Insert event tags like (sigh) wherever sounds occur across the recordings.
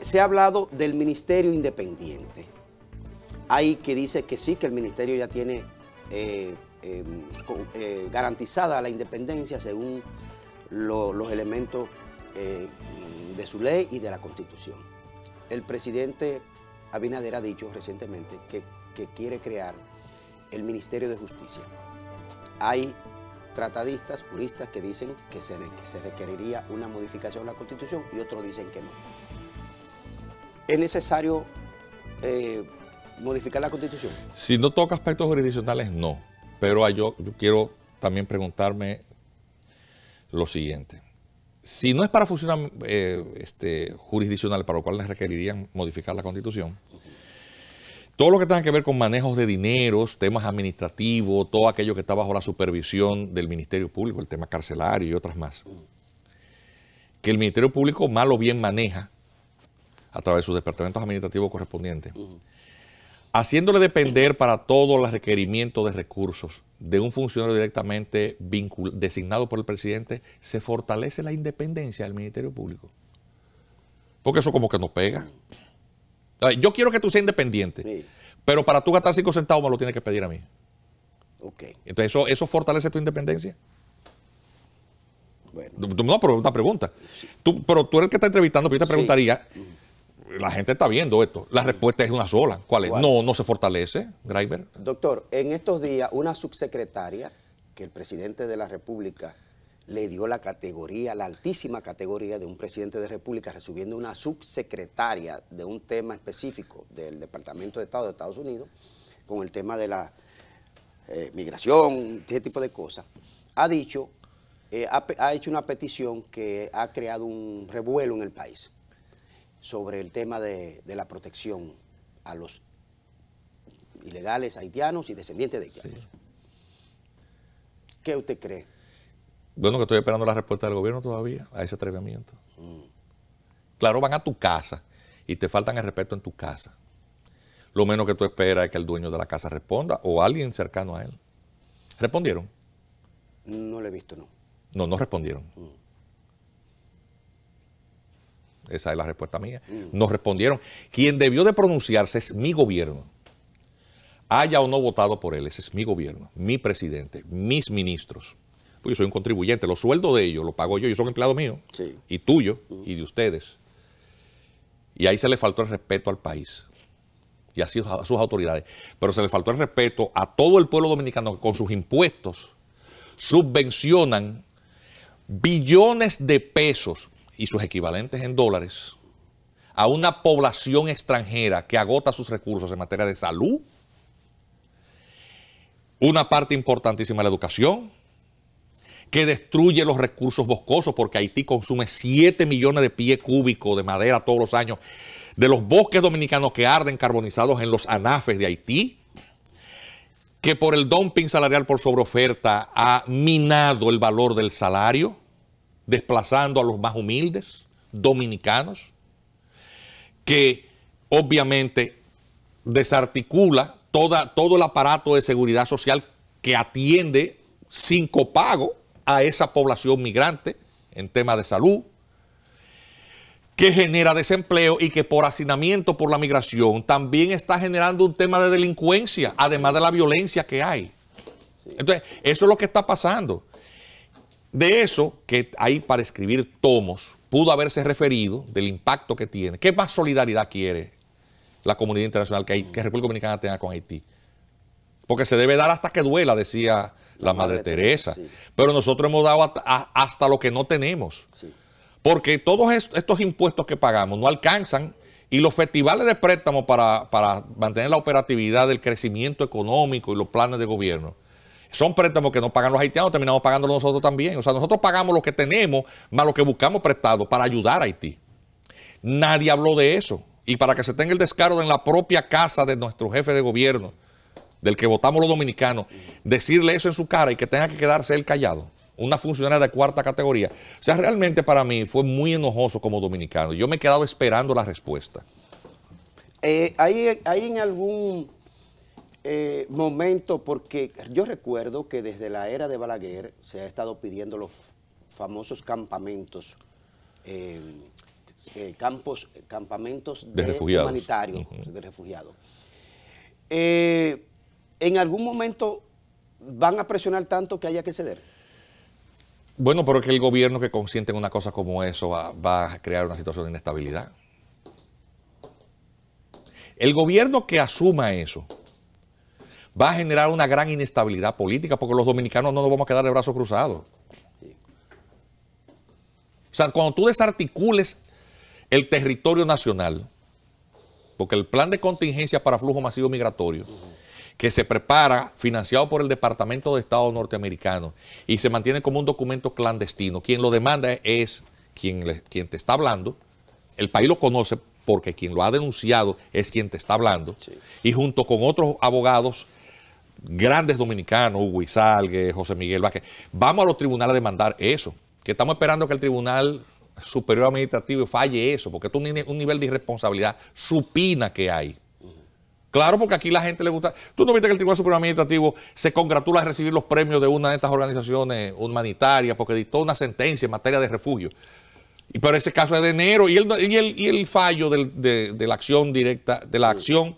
se ha hablado del ministerio independiente. Hay que dice que sí, que el ministerio ya tiene eh, em, eh, garantizada la independencia según los elementos eh, de su ley y de la constitución. El presidente Abinader ha dicho recientemente que, quiere crear el Ministerio de Justicia. Hay tratadistas, juristas que dicen que se, que se requeriría una modificación a la Constitución y otros dicen que no. ¿Es necesario eh, modificar la Constitución? Si no toca aspectos jurisdiccionales, no. Pero yo, quiero también preguntarme lo siguiente. Si no es para funcionar eh, este, jurisdiccional, para lo cual les requerirían modificar la Constitución, todo lo que tenga que ver con manejos de dineros, temas administrativos, todo aquello que está bajo la supervisión del Ministerio Público, el tema carcelario y otras más, que el Ministerio Público mal o bien maneja, a través de sus departamentos administrativos correspondientes, haciéndole depender para todos los requerimientos de recursos de un funcionario directamente designado por el presidente, se fortalece la independencia del Ministerio Público. Porque eso como que nos pega. Yo quiero que tú seas independiente, pero para tú gastar cinco centavos me lo tienes que pedir a mí. Okay. Entonces, ¿eso, fortalece tu independencia? Bueno. No, pero una pregunta. Tú, pero tú eres el que está entrevistando, pero yo te preguntaría, la gente está viendo esto. La mm. respuesta es una sola. ¿Cuál es? No, no se fortalece, Greiber. Doctor, en estos días una subsecretaria que el presidente de la República le dio la categoría, la altísima categoría de un presidente de República recibiendo una subsecretaria de un tema específico del Departamento de Estado de Estados Unidos, con el tema de la eh, migración, ese tipo de cosas, ha dicho, eh, ha hecho una petición que ha creado un revuelo en el país sobre el tema de, la protección a los ilegales haitianos y descendientes de haitianos. ¿Qué usted cree? Bueno, que estoy esperando la respuesta del gobierno todavía a ese atrevimiento. Mm. Claro, van a tu casa y te faltan el respeto en tu casa. Lo menos que tú esperas es que el dueño de la casa responda o alguien cercano a él. ¿Respondieron? No le he visto, no. No, no respondieron. Mm. Esa es la respuesta mía. Nos respondieron. Quien debió de pronunciarse es mi gobierno. Haya o no votado por él, ese es mi gobierno, mi presidente, mis ministros. Pues yo soy un contribuyente, los sueldos de ellos lo pago yo, yo soy un empleado mío, y tuyo, mm. y de ustedes. Y ahí se le faltó el respeto al país y a sus autoridades, pero se le faltó el respeto a todo el pueblo dominicano que con sus impuestos subvencionan billones de pesos y sus equivalentes en dólares a una población extranjera que agota sus recursos en materia de salud, una parte importantísima de la educación, que destruye los recursos boscosos, porque Haití consume 7 millones de pies cúbicos de madera todos los años, de los bosques dominicanos que arden carbonizados en los anafes de Haití, que por el dumping salarial por sobreoferta ha minado el valor del salario, desplazando a los más humildes, dominicanos, que obviamente desarticula todo el aparato de seguridad social que atiende sin copago a esa población migrante en tema de salud, que genera desempleo y que por hacinamiento por la migración también está generando un tema de delincuencia, además de la violencia que hay. Entonces, eso es lo que está pasando. De eso, que hay para escribir tomos, pudo haberse referido del impacto que tiene. ¿Qué más solidaridad quiere la comunidad internacional que, hay, que República Dominicana tenga con Haití? Porque se debe dar hasta que duela, decía la, Madre, Teresa. Pero nosotros hemos dado hasta, lo que no tenemos. Porque todos estos impuestos que pagamos no alcanzan y los festivales de préstamo para, para mantener la operatividad del crecimiento económico y los planes de gobierno son préstamos que nos pagan los haitianos, terminamos pagando nosotros también. O sea, nosotros pagamos lo que tenemos más lo que buscamos prestado para ayudar a Haití. Nadie habló de eso. Y para que se tenga el descaro en la propia casa de nuestro jefe de gobierno, del que votamos los dominicanos, decirle eso en su cara y que tenga que quedarse él callado. Una funcionaria de cuarta categoría. O sea, realmente para mí fue muy enojoso como dominicano. Yo me he quedado esperando la respuesta. Eh, ¿hay, ¿Hay en algún eh, momento, porque yo recuerdo que desde la era de Balaguer se ha estado pidiendo los famosos campamentos, eh, eh, campos, campamentos de, refugiados. humanitarios, de refugiados. ¿En algún momento van a presionar tanto que haya que ceder? Bueno, porque el gobierno que consiente en una cosa como eso va a crear una situación de inestabilidad. El gobierno que asuma eso va a generar una gran inestabilidad política porque los dominicanos no nos vamos a quedar de brazos cruzados. O sea, cuando tú desarticules el territorio nacional, porque el plan de contingencia para flujo masivo migratorio, que se prepara financiado por el Departamento de Estado norteamericano y se mantiene como un documento clandestino, quien lo demanda es quien, quien te está hablando, el país lo conoce porque quien lo ha denunciado es quien te está hablando, y junto con otros abogados grandes dominicanos, Hugo Izalgue, José Miguel Vázquez. Vamos a los tribunales a demandar eso, que estamos esperando que el Tribunal Superior Administrativo falle eso, porque esto es un nivel de irresponsabilidad supina que hay. Claro, porque aquí la gente le gusta. Tú no viste que el Tribunal Superior Administrativo se congratula de recibir los premios de una de estas organizaciones humanitarias porque dictó una sentencia en materia de refugio. Y, pero ese caso es de enero y el, fallo de, de, la acción directa, de la acción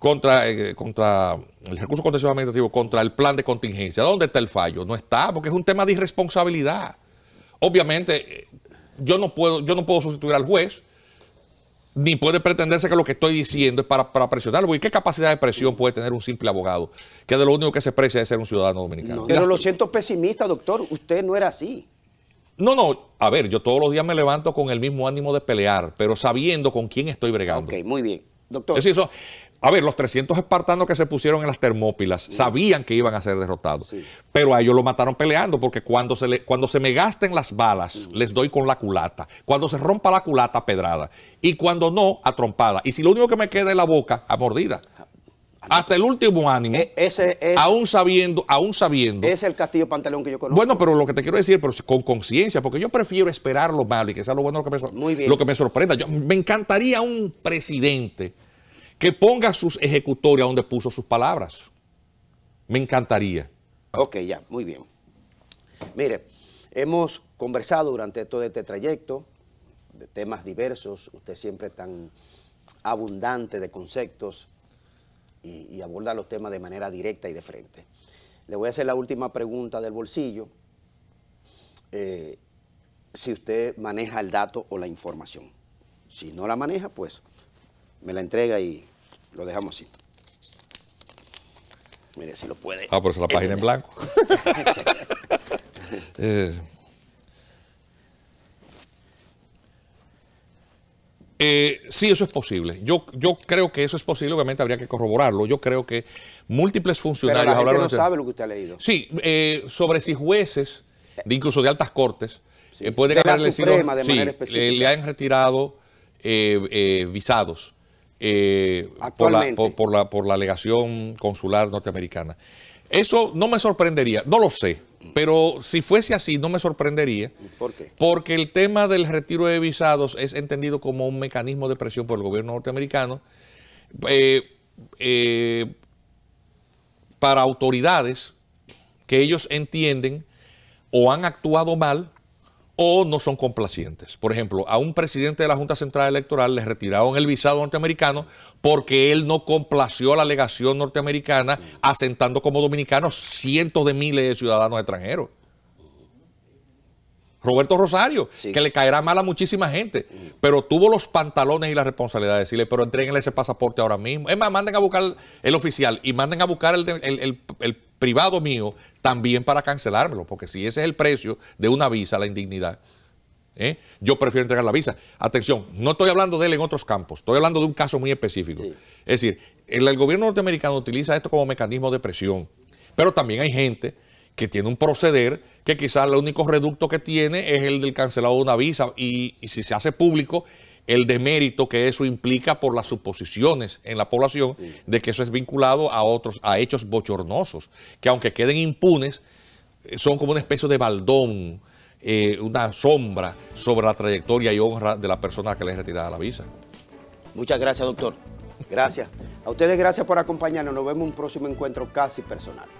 contra, eh, contra el recurso contencioso administrativo, contra el plan de contingencia. ¿Dónde está el fallo? No está, porque es un tema de irresponsabilidad. Obviamente, eh, yo no puedo, yo no puedo sustituir al juez, ni puede pretenderse que lo que estoy diciendo es para, para presionarlo. ¿Y qué capacidad de presión puede tener un simple abogado? Que de lo único que se precia es ser un ciudadano dominicano. pero lo siento pesimista, doctor. Usted no era así. No, no. A ver, yo todos los días me levanto con el mismo ánimo de pelear, pero sabiendo con quién estoy bregando. Ok, muy bien. Doctor. Es eso, a ver, los 300 espartanos que se pusieron en las Termópilas sabían que iban a ser derrotados, pero a ellos lo mataron peleando porque cuando se, cuando se me gasten las balas, les doy con la culata. Cuando se rompa la culata, pedrada. Y cuando no, a trompada. Y si lo único que me queda es la boca, a mordida. Hasta el último ánimo. E, ese es, aún sabiendo, aún sabiendo. Es el castillo pantalón que yo conozco. Bueno, pero lo que te quiero decir, pero con conciencia, porque yo prefiero esperar lo malo y que sea lo bueno lo que me, Muy Lo que me sorprenda. Yo, me encantaría un presidente que ponga sus ejecutorias donde puso sus palabras. Me encantaría. Ok, ya, muy bien. Mire, hemos conversado durante todo este trayecto de temas diversos, usted siempre tan abundante de conceptos y, aborda los temas de manera directa y de frente. Le voy a hacer la última pregunta del bolsillo. Eh, si usted maneja el dato o la información. Si no la maneja, pues me la entrega y lo dejamos así. Mire, si lo puede. Ah, pero es la página en blanco. (laughs) Eh. Eh, sí, eso es posible. Yo, yo creo que eso es posible, obviamente habría que corroborarlo. Yo creo que múltiples funcionarios pero no sabe lo que usted ha leído. Sí, eh, sobre si jueces, de incluso de altas cortes, sí. pueden haberle sido. Sí, le han retirado visados eh, por, la, por, la, por, la, alegación consular norteamericana. Eso no me sorprendería, no lo sé, pero si fuese así no me sorprendería. ¿Por qué? Porque el tema del retiro de visados es entendido como un mecanismo de presión por el gobierno norteamericano eh, eh, para autoridades que ellos entienden o han actuado mal o no son complacientes. Por ejemplo, a un presidente de la Junta Central Electoral le retiraron el visado norteamericano porque él no complació la legación norteamericana asentando como dominicanos cientos de miles de ciudadanos extranjeros. Roberto Rosario, que le caerá mal a muchísima gente, pero tuvo los pantalones y la responsabilidad de decirle, pero entreguenle ese pasaporte ahora mismo. Es más, manden a buscar el oficial y manden a buscar el privado mío también para cancelármelo, porque si ese es el precio de una visa, la indignidad, ¿eh? yo prefiero entregar la visa. Atención, no estoy hablando de él en otros campos, estoy hablando de un caso muy específico. Es decir, el, gobierno norteamericano utiliza esto como mecanismo de presión, pero también hay gente que tiene un proceder que quizás el único reducto que tiene es el del cancelado de una visa y si se hace público el demérito que eso implica por las suposiciones en la población de que eso es vinculado a otros, a hechos bochornosos, que aunque queden impunes, eh, son como una especie de baldón, eh, una sombra sobre la trayectoria y honra de la persona que le es retirada la visa. Muchas gracias, doctor. Gracias. A ustedes gracias por acompañarnos. Nos vemos en un próximo encuentro casi personal.